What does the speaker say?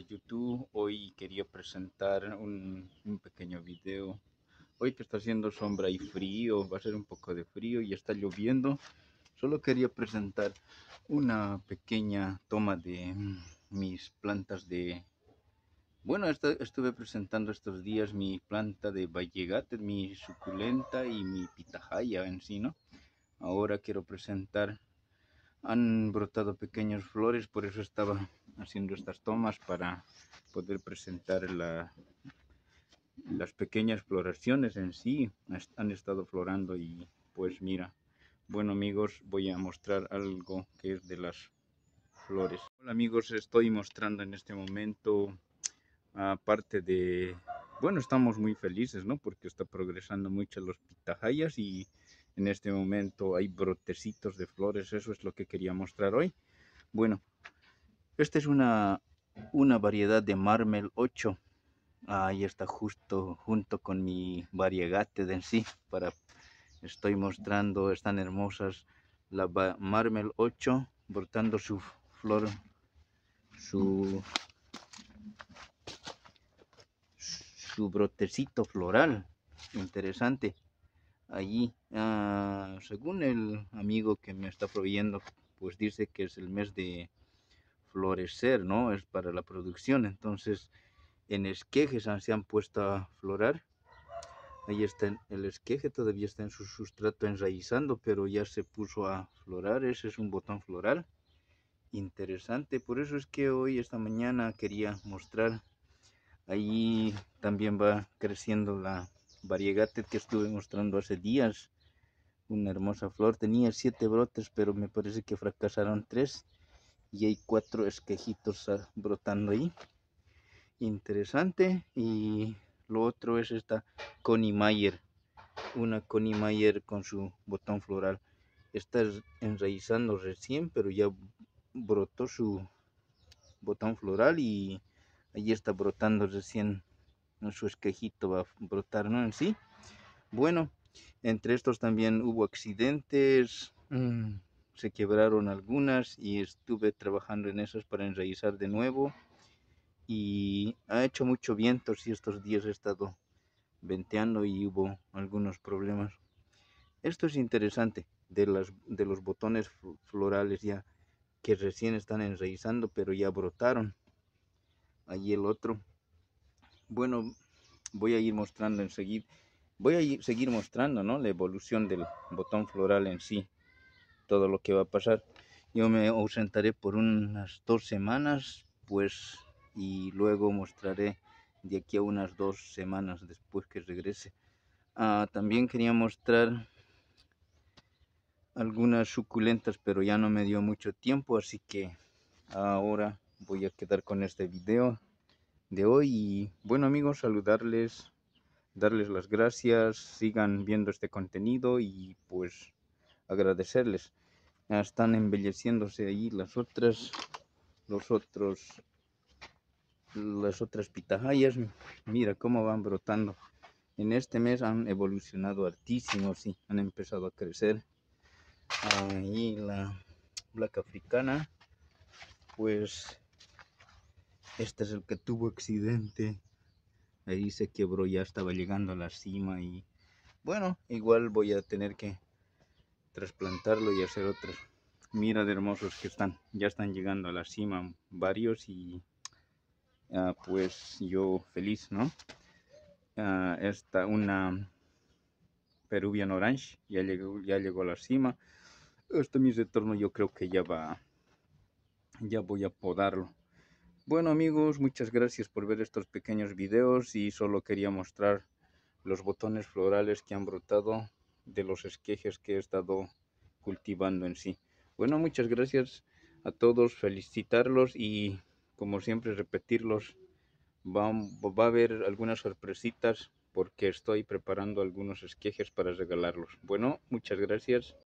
YouTube. Hoy quería presentar un, pequeño video. Hoy que está haciendo sombra y frío, va a ser un poco de frío y está lloviendo. Solo quería presentar una pequeña toma de mm, mis plantas de... Bueno, estuve presentando estos días mi planta de vallegate, mi suculenta y mi pitahaya en sí, Ahora quiero presentar han brotado pequeñas flores, por eso estaba haciendo estas tomas para poder presentar las pequeñas floraciones en sí, han estado florando y pues mira, bueno amigos, voy a mostrar algo que es de las flores. Hola amigos, estoy mostrando en este momento aparte de, bueno, estamos muy felices, ¿no? Porque está progresando mucho los pitahayas y en este momento hay brotecitos de flores, eso es lo que quería mostrar hoy. Bueno, esta es una, una variedad de Marmel 8. Ahí está justo junto con mi variegate de en sí. Para, estoy mostrando, están hermosas. La Marmel 8 brotando su flor, su, su brotecito floral. Interesante allí. Ah, según el amigo que me está proveyendo, pues dice que es el mes de florecer, ¿no? Es para la producción. Entonces, en esquejes se han puesto a florar. Ahí está el esqueje, todavía está en su sustrato enraizando, pero ya se puso a florar. Ese es un botón floral interesante. Por eso es que hoy, esta mañana, quería mostrar. Ahí también va creciendo la variegate que estuve mostrando hace días. Una hermosa flor, tenía siete brotes, pero me parece que fracasaron tres. Y hay cuatro esquejitos ah, brotando ahí. Interesante. Y lo otro es esta Connie Mayer. Una Connie Mayer con su botón floral. Está enraizando recién, pero ya brotó su botón floral y ahí está brotando recién su esquejito va a brotar, ¿no? En sí. Bueno, entre estos también hubo accidentes, mm. se quebraron algunas y estuve trabajando en esas para enraizar de nuevo. Y ha hecho mucho viento, si estos días he estado venteando y hubo algunos problemas. Esto es interesante de, las, de los botones florales ya que recién están enraizando, pero ya brotaron. ahí el otro bueno, voy a ir mostrando enseguida, voy a seguir mostrando, ¿no? La evolución del botón floral en sí, todo lo que va a pasar. Yo me ausentaré por unas dos semanas, pues, y luego mostraré de aquí a unas dos semanas después que regrese. Ah, también quería mostrar algunas suculentas, pero ya no me dio mucho tiempo, así que ahora voy a quedar con este video de hoy. Y bueno amigos, saludarles, darles las gracias, sigan viendo este contenido y pues agradecerles. están embelleciéndose ahí las otras, los otros, las otras pitahayas. Mira cómo van brotando. En este mes han evolucionado altísimo, sí, han empezado a crecer. Ahí la black africana, pues este es el que tuvo accidente. Ahí se quebró, ya estaba llegando a la cima y bueno, igual voy a tener que trasplantarlo y hacer otras Mira de hermosos que están, ya están llegando a la cima varios y ah, pues yo feliz, ¿no? Ah, esta una Peruvian Orange, ya llegó, ya llegó a la cima. Este mi retorno yo creo que ya va, ya voy a podarlo. Bueno amigos, muchas gracias por ver estos pequeños videos y solo quería mostrar los botones florales que han brotado de los esquejes que he estado cultivando en sí. Bueno, muchas gracias a todos, felicitarlos y como siempre repetirlos, va, va a haber algunas sorpresitas porque estoy preparando algunos esquejes para regalarlos. Bueno, muchas gracias.